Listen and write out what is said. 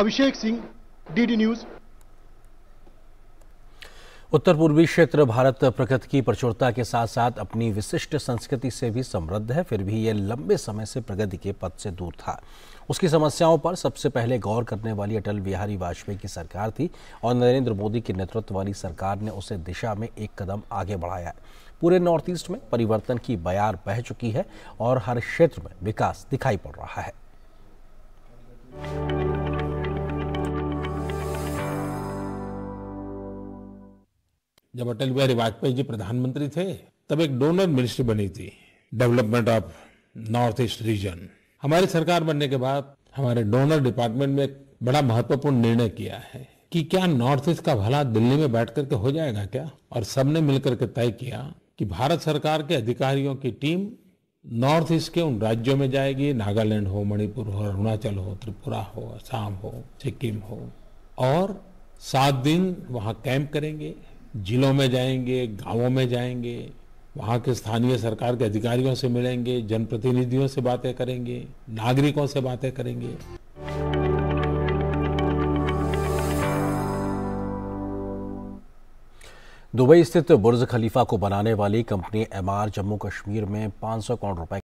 अभिषेक Singh DD news उत्तर पूर्वी क्षेत्र भारत प्रकृति की प्रचुरता के साथ साथ अपनी विशिष्ट संस्कृति से भी समृद्ध है फिर भी यह लंबे समय से प्रगति के पथ से दूर था उसकी समस्याओं पर सबसे पहले गौर करने वाली अटल बिहारी वाजपेयी की सरकार थी और नरेंद्र मोदी के नेतृत्व वाली सरकार ने उसे दिशा में एक कदम आगे बढ़ाया पूरे नॉर्थ ईस्ट में परिवर्तन की बयार बह चुकी है और हर क्षेत्र में विकास दिखाई पड़ रहा है जब अटल बिहारी वाजपेयी जी प्रधानमंत्री थे तब एक डोनर मिनिस्ट्री बनी थी development of North East region हमारी सरकार बनने के बाद हमारे डोनर डिपार्टमेंट में बड़ा महत्वपूर्ण निर्णय किया है कि क्या नॉर्थ ईस्ट का भला दिल्ली में बैठ करके हो जाएगा क्या और सबने मिलकर के तय किया कि भारत सरकार के अधिकारियों की टीम नॉर्थ ईस्ट के उन राज्यों में जाएगी नागालैंड हो मणिपुर हो अरुणाचल हो त्रिपुरा हो असम हो सिक्किम हो और सात दिन वहाँ कैंप करेंगे जिलों में जाएंगे गांवों में जाएंगे वहाँ के स्थानीय सरकार के अधिकारियों से मिलेंगे जनप्रतिनिधियों से बातें करेंगे नागरिकों से बातें करेंगे दुबई स्थित बुर्ज खलीफा को बनाने वाली कंपनी एमआर जम्मू कश्मीर में 500 करोड़ रुपए